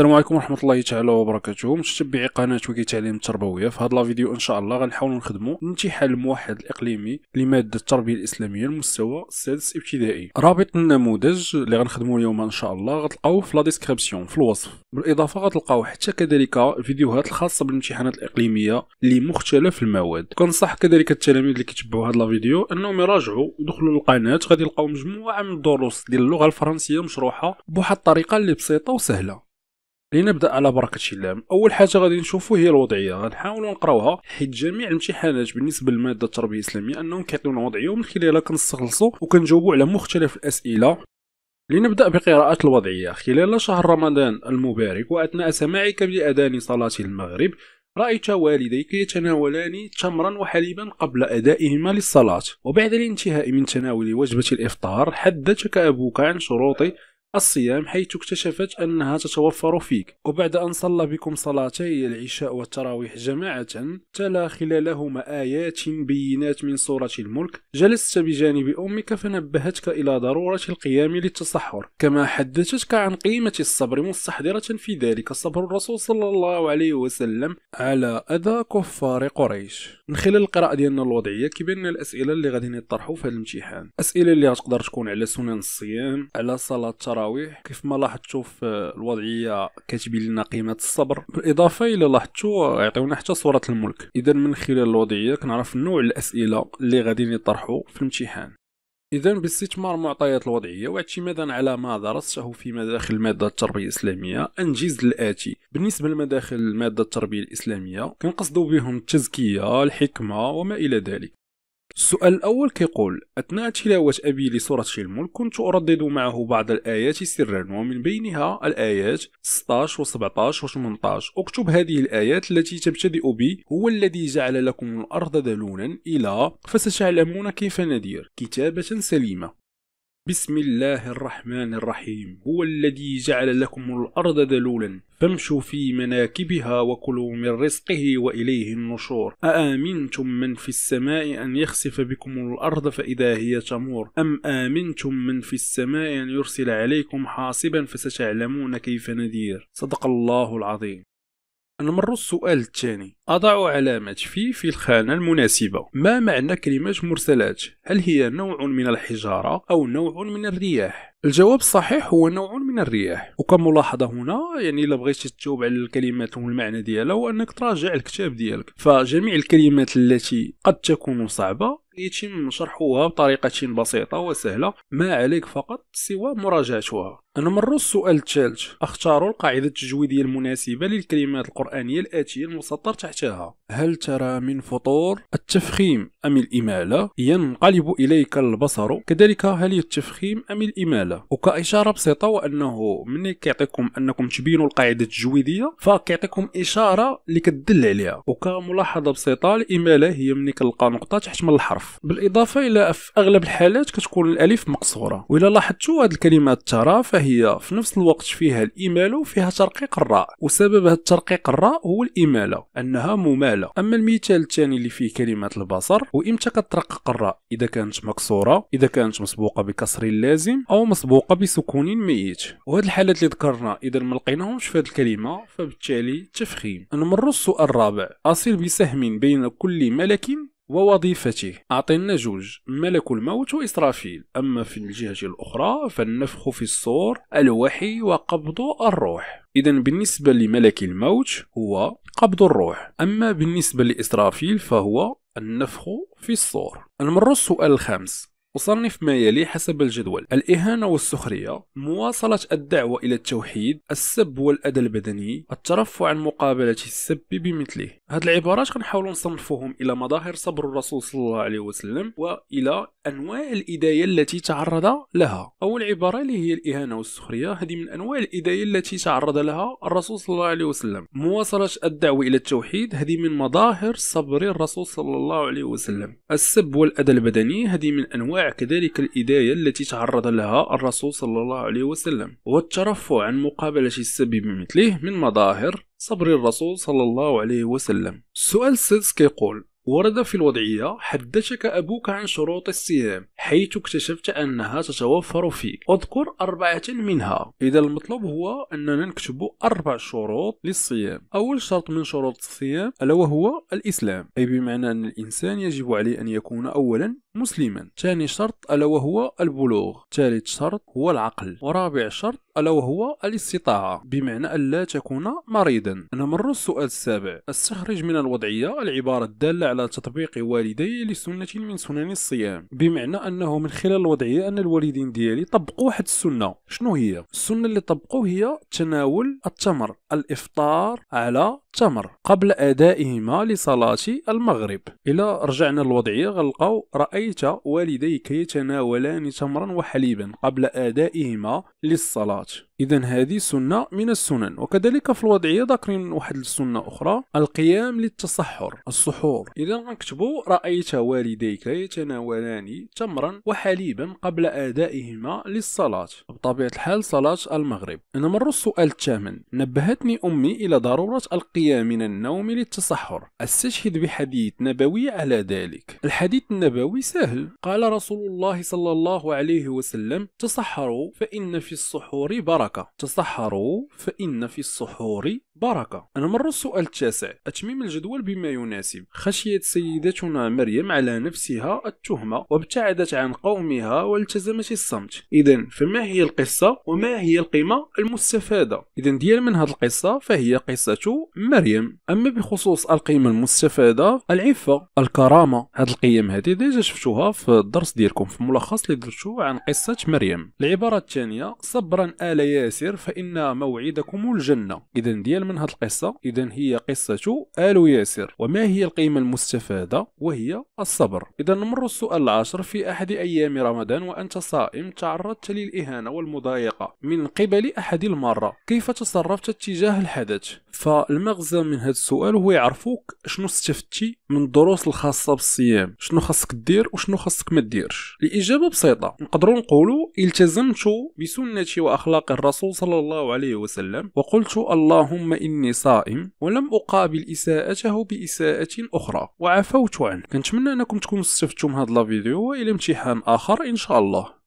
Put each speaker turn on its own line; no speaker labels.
السلام عليكم ورحمه الله تعالى وبركاته متتبعي قناه وكي تعليم التربويه في هذا الفيديو ان شاء الله غنحاولو نخدمو الامتحان الموحد الاقليمي لماده التربيه الاسلاميه المستوى السادس ابتدائي رابط النموذج اللي غنخدمو اليوم ان شاء الله غتلقاوه في لا ديسكريبسيون في الوصف بالاضافه غتلقاو حتى كذلك الفيديوهات الخاصه بالامتحانات الاقليميه لمختلف المواد كنصح كذلك التلاميذ اللي كيتبعوا هذا الفيديو انهم يراجعوا يدخلوا للقناه غادي يلقاو مجموعه من الدروس ديال اللغه الفرنسيه مشروحه بواحد الطريقه اللي بسيطه وسهله لنبدا على بركه الله اول حاجه غادي نشوفو هي الوضعيه غنحاولوا نقراوها حيت جميع الامتحانات بالنسبه للماده التربيه الاسلاميه انهم كيعطيونا وضعيه ومن خلالها كنستخلصوا وكنجاوبوا على مختلف الاسئله لنبدأ بقراءة الوضعية خلال شهر رمضان المبارك وأثناء سماعك لأذان صلاة المغرب رأيت والديك يتناولان تمرا وحليبا قبل أدائهما للصلاة وبعد الانتهاء من تناول وجبة الإفطار حدثك أبوك عن شروط الصيام حيث اكتشفت أنها تتوفر فيك وبعد أن صلى بكم صلاتي العشاء والتراويح جماعة تلا خلالهما آيات بينات من سورة الملك جلست بجانب أمك فنبهتك إلى ضرورة القيام للتصحر كما حدثتك عن قيمة الصبر مستحضرة في ذلك صبر الرسول صلى الله عليه وسلم على أذى كفار قريش من خلال القراءه ديالنا الوضعيه كيبان الاسئله اللي غادي نطرحو في هذا الامتحان اسئله اللي غتقدر تكون على سنن الصيام على صلاه التراويح كيف ما لاحظتوا في الوضعيه كتبين لنا قيمه الصبر بالاضافه الى لاحظتوا يعطيونا حتى صوره الملك اذا من خلال الوضعيه كنعرف نوع الاسئله اللي غادي نطرحو في الامتحان اذا باستثمار المعطيات الوضعيه واعتمادا على ما درسته في مداخل الماده التربيه الاسلاميه انجز الاتي بالنسبه لمداخل الماده التربيه الاسلاميه كنقصدوا بهم التزكيه الحكمه وما الى ذلك السؤال الأول كيقول أثناء تلاوة أبي لسورة الملك كنت أردد معه بعض الآيات سرا ومن بينها الآيات 16 و 17 و 18 أكتب هذه الآيات التي تبتدئ ب هو الذي جعل لكم الأرض ذلولا إلى فستعلمون كيف ندير كتابة سليمة بسم الله الرحمن الرحيم هو الذي جعل لكم الأرض ذلولا فامشوا في مناكبها وكلوا من رزقه وإليه النشور أآمنتم من في السماء أن يخسف بكم الأرض فإذا هي تمور أم آمنتم من في السماء أن يرسل عليكم حاصبا فستعلمون كيف نذير صدق الله العظيم نمر السؤال الثاني أضع علامة في في الخانة المناسبة ما معنى كلمة مرسلات هل هي نوع من الحجارة أو نوع من الرياح الجواب الصحيح هو نوع من الرياح وكملاحظة هنا يعني إلا بغيتي تجاوب على الكلمات والمعنى ديالها هو أنك تراجع الكتاب ديالك فجميع الكلمات التي قد تكون صعبة يتم شرحها بطريقة بسيطة وسهلة ما عليك فقط سوى مراجعتها نمر السؤال الثالث اختاروا القاعدة التجويدية المناسبة للكلمات القرآنية الآتية المسطر تحتها هل ترى من فطور التفخيم أم الإمالة ينقلب إليك البصر كذلك هل التفخيم أم الإمالة وكإشارة بسيطة وأنه من كيعطيكم أنكم تبينوا القاعدة التجويدية فكيعطيكم إشارة اللي كتدل عليها وكملاحظة بسيطة الإمالة هي من كنلقى نقطة تحت من الحرف بالإضافة إلى في أغلب الحالات كتكون الألف مقصورة وإلا لاحظتوا هذه الكلمات ترى فهي في نفس الوقت فيها الإمالة وفيها ترقيق الراء وسبب هذا الترقيق الراء هو الإمالة أنها ممالة أما المثال الثاني اللي فيه كلمة البصر وإمتى كترقق الراء إذا كانت مكسورة إذا كانت مسبوقة بكسر لازم أو مسبوقة بسكون ميت وهاد الحالات اللي ذكرنا إذا ما لقيناهمش في هذه الكلمة فبالتالي تفخيم نمر السؤال الرابع أصل بسهم بين كل ملك ووظيفته أعطينا جوج ملك الموت وإسرافيل أما في الجهة الأخرى فالنفخ في الصور الوحي وقبض الروح إذا بالنسبة لملك الموت هو قبض الروح أما بالنسبة لإسرافيل فهو النفخ في الصور نمر السؤال الخامس أصنف ما يلي حسب الجدول الإهانة والسخرية مواصلة الدعوة إلى التوحيد السب والأذى البدني الترفع عن مقابلة السب بمثله هاد العبارات كنحاولوا نصنفوهم الى مظاهر صبر الرسول صلى الله عليه وسلم والى انواع الاذايه التي تعرض لها اول عباره اللي هي الاهانه والسخريه هذه من انواع الاذايه التي تعرض لها الرسول صلى الله عليه وسلم مواصله الدعوه الى التوحيد هذه من مظاهر صبر الرسول صلى الله عليه وسلم السب والاذى البدني هذه من انواع كذلك الاذايه التي تعرض لها الرسول صلى الله عليه وسلم والترفع عن مقابله السب بمثله من مظاهر صبر الرسول صلى الله عليه وسلم السؤال السادس كيقول ورد في الوضعية حدثك أبوك عن شروط الصيام حيث اكتشفت أنها تتوفر فيك أذكر أربعة منها إذا المطلوب هو أننا نكتب أربع شروط للصيام أول شرط من شروط الصيام ألا وهو الإسلام أي بمعنى أن الإنسان يجب عليه أن يكون أولا مسلما ثاني شرط ألا وهو البلوغ ثالث شرط هو العقل ورابع شرط ألا وهو الاستطاعة بمعنى ألا تكون مريضا نمر السؤال السابع استخرج من الوضعية العبارة الدالة على تطبيق والدي لسنة من سنن الصيام بمعنى أنه من خلال الوضعية أن الوالدين ديالي طبقوا واحد السنة شنو هي؟ السنة اللي طبقوا هي تناول التمر الإفطار على التمر قبل أدائهما لصلاة المغرب إلى رجعنا للوضعية غنلقاو رأيت والديك يتناولان تمرا وحليبا قبل أدائهما للصلاة إذا هذه سنة من السنن وكذلك في الوضعية ذاكرين واحد السنة أخرى القيام للتصحر السحور إذا غنكتبوا رأيت والديك يتناولان تمرا وحليبا قبل أدائهما للصلاة بطبيعة الحال صلاة المغرب نمر السؤال الثامن نبهتني أمي إلى ضرورة القيام الباقية من النوم للتصحر استشهد بحديث نبوي على ذلك الحديث النبوي سهل قال رسول الله صلى الله عليه وسلم تصحروا فإن في السحور بركة تصحروا فإن في السحور بركة نمر السؤال التاسع أتميم الجدول بما يناسب خشيت سيدتنا مريم على نفسها التهمة وابتعدت عن قومها والتزمت الصمت إذا فما هي القصة وما هي القيمة المستفادة إذا ديال من هذه القصة فهي قصة مريم أما بخصوص القيمة المستفادة العفة الكرامة هذه القيم هذه ديجا شفتوها في الدرس ديالكم في ملخص اللي درتو عن قصة مريم العبارة الثانية صبرا آل ياسر فإن موعدكم الجنة إذا ديال من هذه القصة إذا هي قصة آل ياسر وما هي القيمة المستفادة وهي الصبر إذا نمر السؤال العاشر في أحد أيام رمضان وأنت صائم تعرضت للإهانة والمضايقة من قبل أحد المرة كيف تصرفت تجاه الحدث فالمغزى من هذا السؤال هو يعرفوك شنو استفدتي من الدروس الخاصة بالصيام شنو خاصك دير وشنو خاصك ما ديرش الإجابة بسيطة نقدروا نقولوا التزمت بسنة وأخلاق الرسول صلى الله عليه وسلم وقلت اللهم إني صائم ولم أقابل إساءته بإساءة أخرى وعفوت عنه كنتمنى أنكم تكونوا استفدتم هذا الفيديو وإلى امتحان آخر إن شاء الله